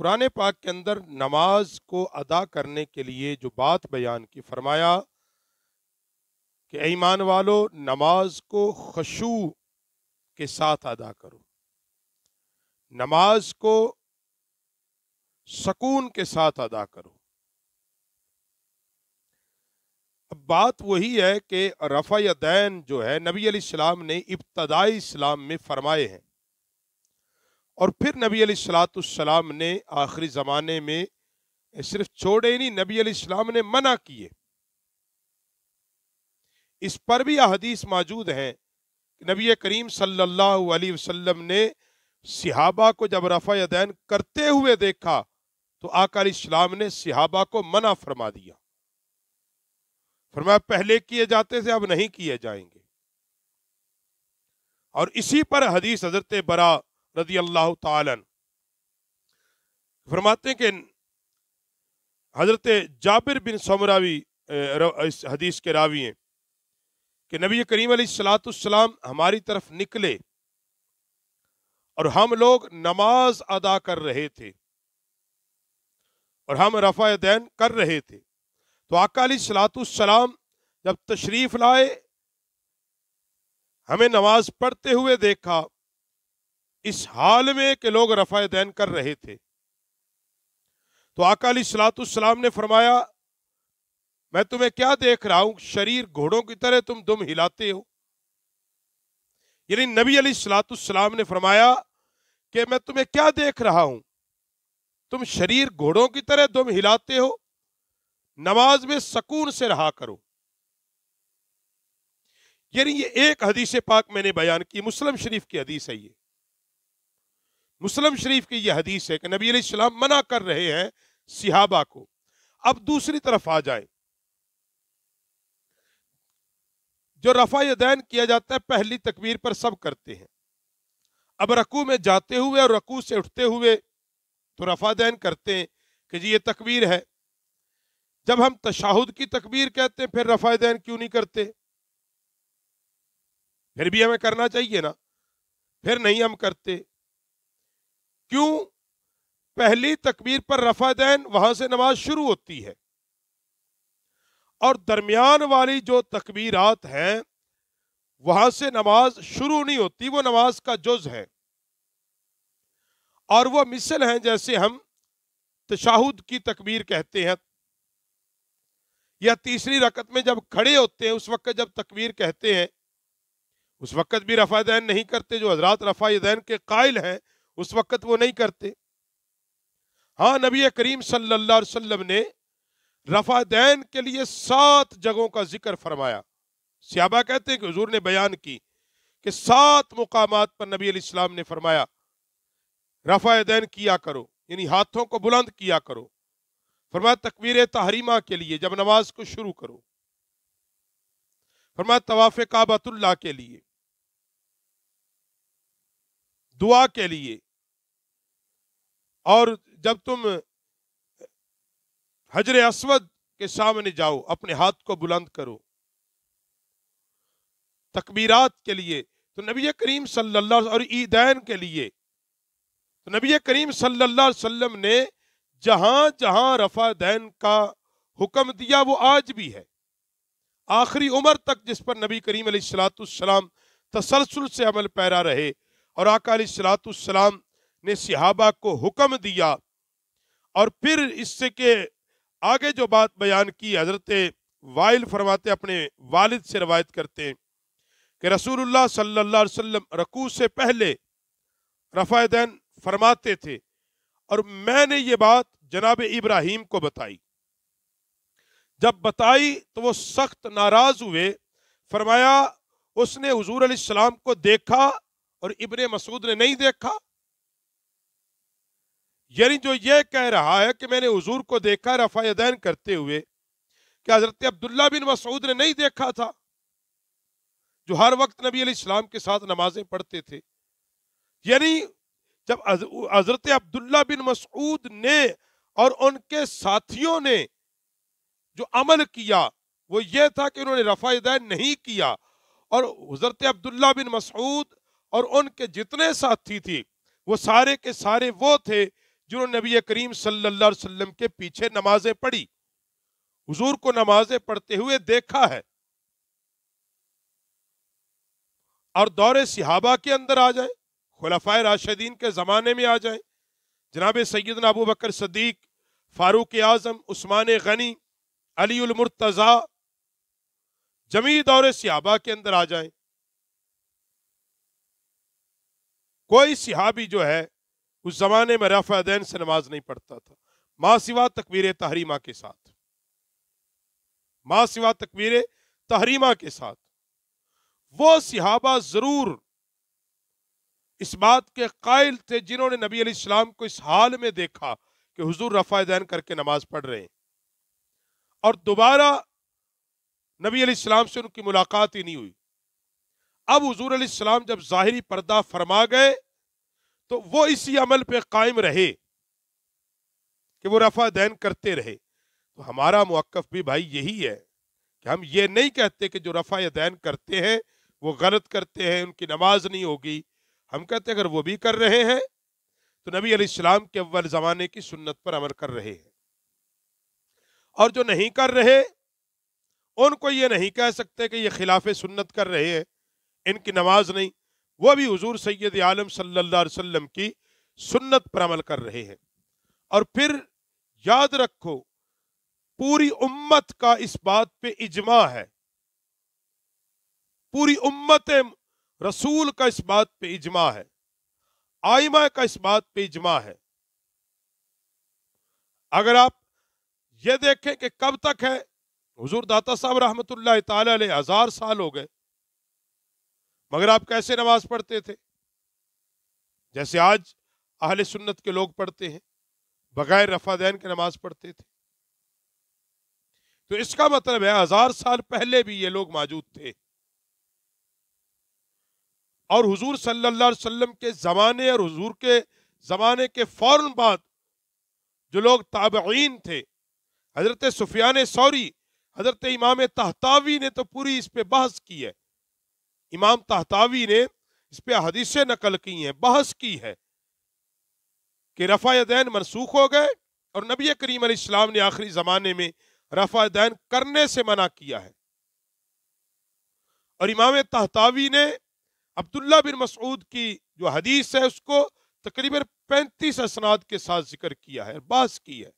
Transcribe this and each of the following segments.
कुरान पाक के अंदर नमाज को अदा करने के लिए जो बात बयान की फरमाया कि ईमान वालो नमाज को खशू के साथ अदा करो नमाज को सकून के साथ अदा करो अब बात वही है कि रफ़ा दैन जो है नबी सलाम ने इब्तदाई इस्लाम में फरमाए हैं और फिर नबी सलाम ने आखिरी ज़माने में सिर्फ छोड़े नहीं नबी सलाम ने मना किए इस पर भी अहदीस मौजूद हैं नबी करीम सल्लल्लाहु अलैहि वसल्लम ने सिहाबा को जब रफ़ा दैन करते हुए देखा तो आका इस्लाम ने सिहाबा को मना फरमा दिया फरमाया पहले किए जाते थे अब नहीं किए जाएंगे और इसी पर हदीस हजरत बरा रजी अल्लाह तरमाते फरमाते कि हज़रत जाबिर बिन समरावी इस हदीस के रावी हैं कि नबी करीम सलातम हमारी तरफ निकले और हम लोग नमाज अदा कर रहे थे और हम रफ़ा दैन कर रहे थे तो आका सलातम जब तशरीफ़ लाए हमें नमाज पढ़ते हुए देखा इस हाल में के लोग रफा दैन कर रहे थे तो अकाली सलातुसलाम ने फरमाया मैं तुम्हें क्या देख रहा हूं शरीर घोड़ों की तरह तुम दुम हिलाते हो यानी नबी अली सलातुसलाम ने फरमाया कि मैं तुम्हें क्या देख रहा हूं तुम शरीर घोड़ों की तरह दुम हिलाते हो नमाज में सकून से रहा करो यानी ये एक हदीस पाक मैंने बयान की मुस्लिम शरीफ की हदीस है ये मुस्लिम शरीफ की यह हदीस है कि नबी अलैहिस्सलाम मना कर रहे हैं सिहाबा को अब दूसरी तरफ आ जाए जो रफा यदैन किया जाता है पहली तकबीर पर सब करते हैं अब रकू में जाते हुए और रकू से उठते हुए तो रफा दैन करते हैं कि जी ये तकबीर है जब हम तशाहुद की तकबीर कहते हैं फिर रफा दैन क्यों नहीं करते फिर भी हमें करना चाहिए ना फिर नहीं हम करते क्यों पहली तकबीर पर रफा दैन वहां से नमाज शुरू होती है और दरमियान वाली जो तकबीरात हैं वहां से नमाज शुरू नहीं होती वो नमाज का जुज है और वो मिसल हैं जैसे हम तशाहुद की तकबीर कहते हैं या तीसरी रकत में जब खड़े होते हैं उस वक्त जब तकबीर कहते हैं उस वक्त भी रफा दैन नहीं करते जो हजरात रफा दैन के कायल हैं उस वक़्त वो नहीं करते हाँ नबी करीम सल्लल्लाहु अलैहि वसल्लम ने रफादैन के लिए सात जगहों का जिक्र फरमाया सियाबा कहते हैं कि हजूर ने बयान की कि सात मुकाम पर नबी इस्लाम ने फरमाया रफादैन किया करो यानी हाथों को बुलंद किया करो फरमाया तकबीर तहरीमा के लिए जब नमाज को शुरू करो फरमाया तवाफ़ काबतुल्ला के लिए दुआ के लिए और जब तुम हजर असवद के सामने जाओ अपने हाथ को बुलंद करो तकबीरात के लिए तो नबी करीम सल्लल्लाहु और ईदैन के लिए तो नबी करीम सल्लल्लाहु अलैहि वसल्लम ने जहां जहां रफा दैन का हुक्म दिया वो आज भी है आखिरी उम्र तक जिस पर नबी करीम सलाम तसलसल से अमल पैरा रहे और आका सलाम ने सिहाबा को हुक्म दिया और फिर इससे के आगे जो बात बयान की हजरत वाइल फरमाते अपने वालिद से रवायत करते हैं कि रसूलुल्लाह सल्लल्लाहु अलैहि वसल्लम रकू से पहले रफ़ादैन फरमाते थे और मैंने ये बात जनाब इब्राहिम को बताई जब बताई तो वो सख्त नाराज़ हुए फरमाया उसने हजूर सलाम को देखा और इबन मसूद ने नहीं देखा यानी जो ये कह रहा है कि मैंने हजूर को देखा रफ़ादैन करते हुए कि हज़रत अब्दुल्ला बिन मसूद ने नहीं देखा था जो हर वक्त नबी इस्लाम के साथ नमाजें पढ़ते थे यानी जब हज़रत अब्दुल्ला बिन मसूद ने और उनके साथियों ने जो अमल किया वो ये था कि उन्होंने रफ़ादैन नहीं किया और हज़रत अब्दुल्ला बिन मसूद और उनके जितने साथी थे वो सारे के सारे वो थे जिन्होंने नबी करीम सल्लल्लाहु अलैहि वसल्लम के पीछे नमाजें पढ़ी हुजूर को नमाजें पढ़ते हुए देखा है और दौरे सिहाबा के अंदर आ जाए खुलफा राशिदीन के ज़माने में आ जाए जनाब सैद अबू बकर सदीक फारूक आजम उस्मान गनी अली मुर्तजा जमी दौरे सिहाबा के अंदर आ जाए कोई सिहाबी जो है उस ज़माने में रफ़ा दैन से नमाज नहीं पढ़ता था मां सिवा तकबीर तहरीमा के साथ माँ सिवा तकबीर तहरीमा के साथ वो सिहाबा ज़रूर इस बात के कायल थे जिन्होंने नबी अलीस्म को इस हाल में देखा कि हुजूर रफ़ा दैन करके नमाज पढ़ रहे हैं और दोबारा नबी इस्लाम से उनकी मुलाकात ही नहीं हुई अब हजूर सलाम जब ज़ाहरी पर्दा फरमा गए तो वो इसी अमल पे कायम रहे कि वो रफा दैन करते रहे तो हमारा मौक़ भी भाई यही है कि हम ये नहीं कहते कि जो रफा दैन करते हैं वो गलत करते हैं उनकी नमाज नहीं होगी हम कहते अगर वो भी कर रहे हैं तो नबी अलैहिस्सलाम के अव्वल ज़माने की सुन्नत पर अमल कर रहे हैं और जो नहीं कर रहे उनको ये नहीं कह सकते कि ये खिलाफ सुन्नत कर रहे हैं इनकी नमाज नहीं वह भी हजूर सैद आलम सल्ला वसम की सुन्नत पर अमल कर रहे हैं और फिर याद रखो पूरी उम्मत का इस बात पे इजमा है पूरी उम्मत रसूल का इस बात पे इजमा है आइमा का इस बात पे इजमा है अगर आप ये देखें कि कब तक है हजूर दाता साहब रहमत ताला हजार साल हो गए मगर आप कैसे नमाज पढ़ते थे जैसे आज आहले सुन्नत के लोग पढ़ते हैं बगैर रफादैन के नमाज पढ़ते थे तो इसका मतलब है हजार साल पहले भी ये लोग मौजूद थे और हुजूर सल्लल्लाहु अलैहि वसल्लम के ज़माने और हुजूर के ज़माने के फौरन बाद जो लोग ताबीन थे हज़रत सुफियान सौरी हज़रत इमाम तहतावी ने तो पूरी इस पर बहस की है इमाम तहतावी ने इस पर हदीसें नकल की हैं बहस की है कि रफ़ा दैन मनसूख हो गए और नबी करीम इस्लाम ने आखिरी ज़माने में रफ़ा दैन करने से मना किया है और इमाम तहतावी ने अब्दुल्ला बिन मसऊद की जो हदीस है उसको तकरीबन पैंतीस असनाद के साथ जिक्र किया है बास की है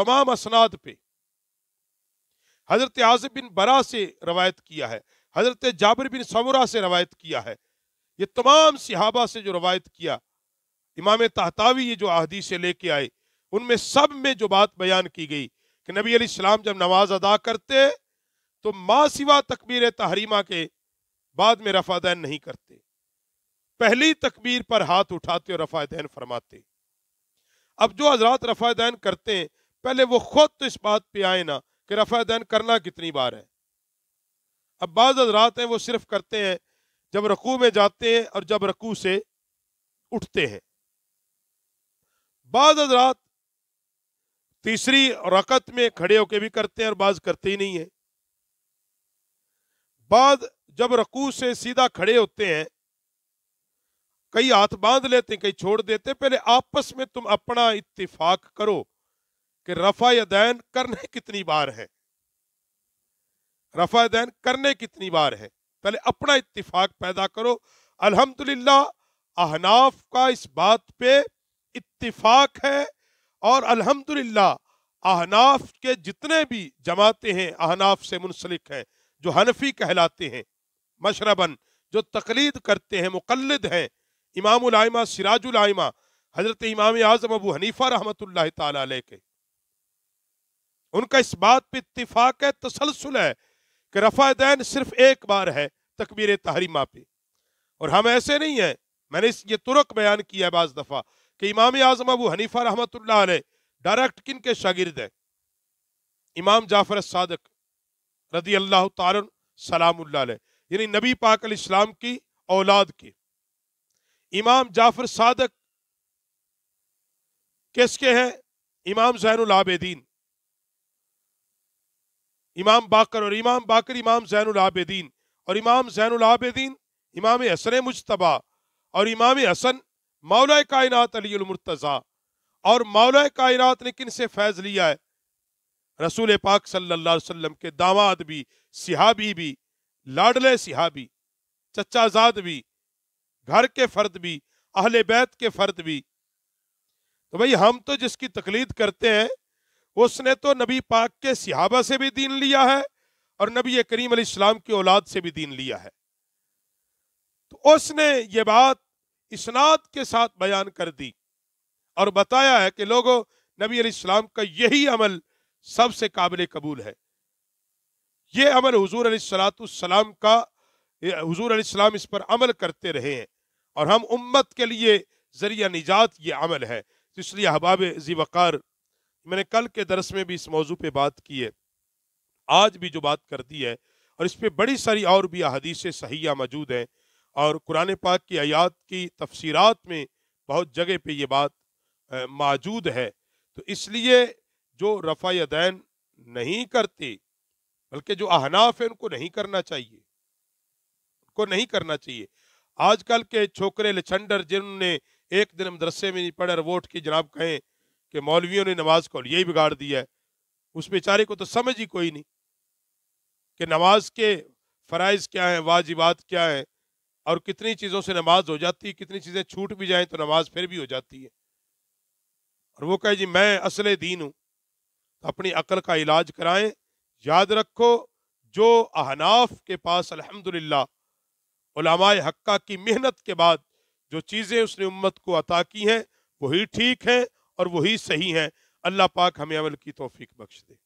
तमाम असनाद पे हजरत आज बिन बरा से रवायत किया है हज़रत जाबिर बिन समरा से रवायत किया है ये तमाम सिहाबा से जो रवायत किया इमाम तहतावी ये जो अहदी से लेके आए उनमें सब में जो बात बयान की गई कि नबी अलैहिस्सलाम जब नमाज अदा करते तो माँ सिवा तकबीर तहरीमा के बाद में रफादैन नहीं करते पहली तकबीर पर हाथ उठाते और रफादैन फरमाते अब जो हजरात रफादैन करते हैं पहले वो खुद तो इस बात पे आए ना कि रफादैन करना कितनी बार है अब बाज़ हजरात हैं वो सिर्फ करते हैं जब रकू में जाते हैं और जब रकू से उठते हैं बाज़ हजरात तीसरी रकत में खड़े होके भी करते हैं और बाज करते ही नहीं है बाद जब रकू से सीधा खड़े होते हैं कई हाथ बांध लेते हैं कई छोड़ देते हैं पहले आपस में तुम अपना इतफाक करो कि रफा दैन करने कितनी बार है रफा दैन करने कितनी बार है पहले अपना इतफाक पैदा करो अल्हम्दुलिल्लाह अहनाफ का इस बात पे इतफाक है और अल्हम्दुलिल्लाह अहनाफ के जितने भी जमाते हैं अहनाफ से मुंसलिक हैं जो हनफी कहलाते हैं मशरबन जो तकलीद करते हैं मुकलद हैं इमामा सिराजुलमा हजरत इमाम आजम अबू हनीफा रहमत के उनका इस बात पे इतफाक़ है तसलसल है कि रफ़ा दैन सिर्फ एक बार है तकबीर तहरीमा पे और हम ऐसे नहीं हैं मैंने इस ये तुरक बयान किया है बाज़ दफ़ा कि इमाम आज़म अबू हनीफ़ा रहमत डायरेक्ट किन के शागिर्द हैं इमाम जाफ़र सदक रदी अल्लाह सलाम यानी नबी पाक इस्लाम की औलाद के इमाम जाफ़र सदक किसके हैं इमाम जैन आबेदीन इमाम बाकर और इमाम बाकर इमाम जैन आबेदीन और इमाम जैन आबेदीन इमाम हसन मुशतबा और इमाम हसन मौला कायनत अलीमरतज़ा और मौला कायनत ने किन से फैज़ लिया है रसूल पाक सल्लल्लाहु अलैहि वसल्लम के दामाद भी सिहाबी भी लाडले सिहाबी चचाजाद भी घर के फ़र्द भी अहल बैत के फ़र्द भी तो भाई हम तो जिसकी तकलीद करते हैं उसने तो नबी पाक के सिहाबा से भी दीन लिया है और नबी करीम इस्लाम की औलाद से भी दीन लिया है तो उसने ये बात इसनाद के साथ बयान कर दी और बताया है कि लोगों नबी इस्लाम का यही अमल सबसे काबिल कबूल है ये अमल हजूर अलीसलातम का हजूर इस्लाम इस पर अमल करते रहे हैं और हम उम्मत के लिए जरिया निजात ये अमल है इसलिए हबाब जी वक़ार मैंने कल के दरस में भी इस मौजू पर बात की है आज भी जो बात कर दी है और इस पर बड़ी सारी और भी अदीसें सहिया मौजूद हैं और कुरान पाक की आयात की तफसीरात में बहुत जगह पे ये बात मौजूद है तो इसलिए जो यदैन नहीं करते बल्कि जो अहनाफ है उनको नहीं करना चाहिए उनको नहीं करना चाहिए आजकल के छोकरे लचंडर जिन्होंने एक दिन मदरसे में नहीं पढ़े और वोट की जनाब कहें कि मौलवियों ने नमाज को यही बिगाड़ दिया है उस बेचारे को तो समझ ही कोई नहीं कि नमाज के फ़रज़ क्या हैं वाजिबात क्या हैं और कितनी चीज़ों से नमाज हो जाती है कितनी चीज़ें छूट भी जाएं तो नमाज फिर भी हो जाती है और वो कहे जी मैं असल दीन हूँ तो अपनी अकल का इलाज कराएं याद रखो जो अहनाफ के पास अलहमदिल्लामाय हक्का की मेहनत के बाद जो चीज़ें उसने उम्मत को अता की हैं वही ठीक हैं और वही सही हैं अल्लाह पाक हमें अमल की तोफ़ी बख्श दे